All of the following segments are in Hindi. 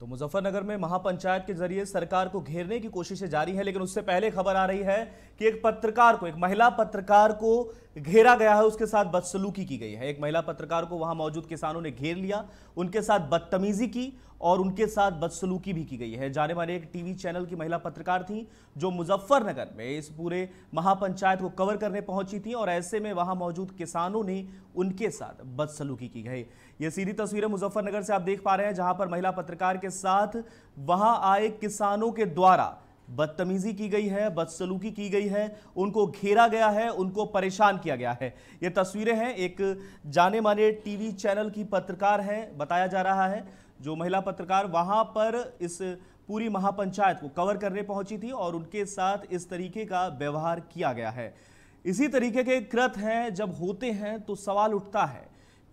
तो मुजफ्फरनगर में महापंचायत के जरिए सरकार को घेरने की कोशिशें जारी हैं लेकिन उससे पहले खबर आ रही है कि एक पत्रकार को एक महिला पत्रकार को घेरा गया है उसके साथ बदसलूकी की गई है एक महिला पत्रकार को वहां मौजूद किसानों ने घेर लिया उनके साथ बदतमीजी की और उनके साथ बदसलूकी भी की गई है जाने माने एक टीवी चैनल की महिला पत्रकार थी जो मुजफ्फरनगर में इस पूरे महापंचायत को कवर करने पहुंची थी और ऐसे में वहां मौजूद किसानों ने उनके साथ बदसलूकी की गई ये सीधी तस्वीरें मुजफ्फरनगर से आप देख पा रहे हैं जहां पर महिला पत्रकार के साथ वहां आए किसानों के द्वारा बदतमीजी की गई है बदसलूकी की गई है उनको घेरा गया है उनको परेशान किया गया है ये तस्वीरें हैं एक जाने माने टीवी चैनल की पत्रकार हैं बताया जा रहा है जो महिला पत्रकार वहाँ पर इस पूरी महापंचायत को कवर करने पहुंची थी और उनके साथ इस तरीके का व्यवहार किया गया है इसी तरीके के कृत हैं जब होते हैं तो सवाल उठता है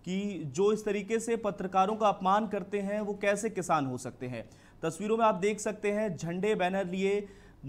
कि जो इस तरीके से पत्रकारों का अपमान करते हैं वो कैसे किसान हो सकते हैं तस्वीरों में आप देख सकते हैं झंडे बैनर लिए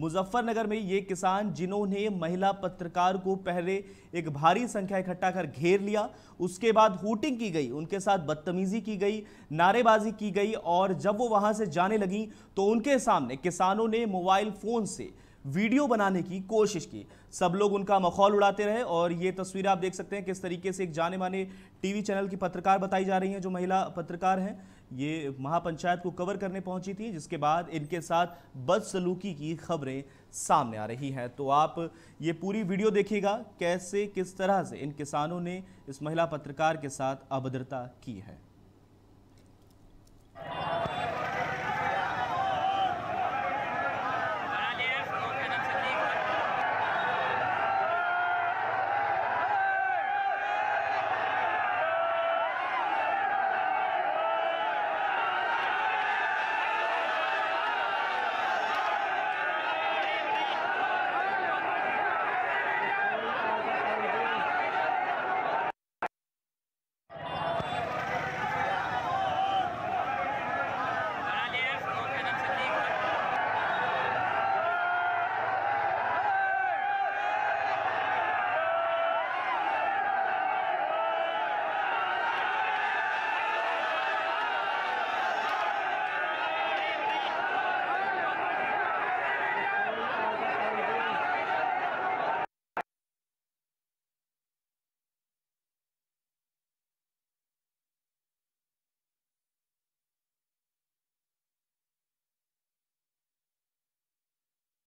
मुजफ्फरनगर में ये किसान जिन्होंने महिला पत्रकार को पहले एक भारी संख्या इकट्ठा कर घेर लिया उसके बाद होटिंग की गई उनके साथ बदतमीजी की गई नारेबाजी की गई और जब वो वहां से जाने लगी तो उनके सामने किसानों ने मोबाइल फोन से वीडियो बनाने की कोशिश की सब लोग उनका मखौल उड़ाते रहे और ये तस्वीर आप देख सकते हैं किस तरीके से एक जाने माने टीवी चैनल की पत्रकार बताई जा रही हैं जो महिला पत्रकार हैं ये महापंचायत को कवर करने पहुंची थी जिसके बाद इनके साथ बदसलूकी की खबरें सामने आ रही हैं तो आप ये पूरी वीडियो देखिएगा कैसे किस तरह से इन किसानों ने इस महिला पत्रकार के साथ अभद्रता की है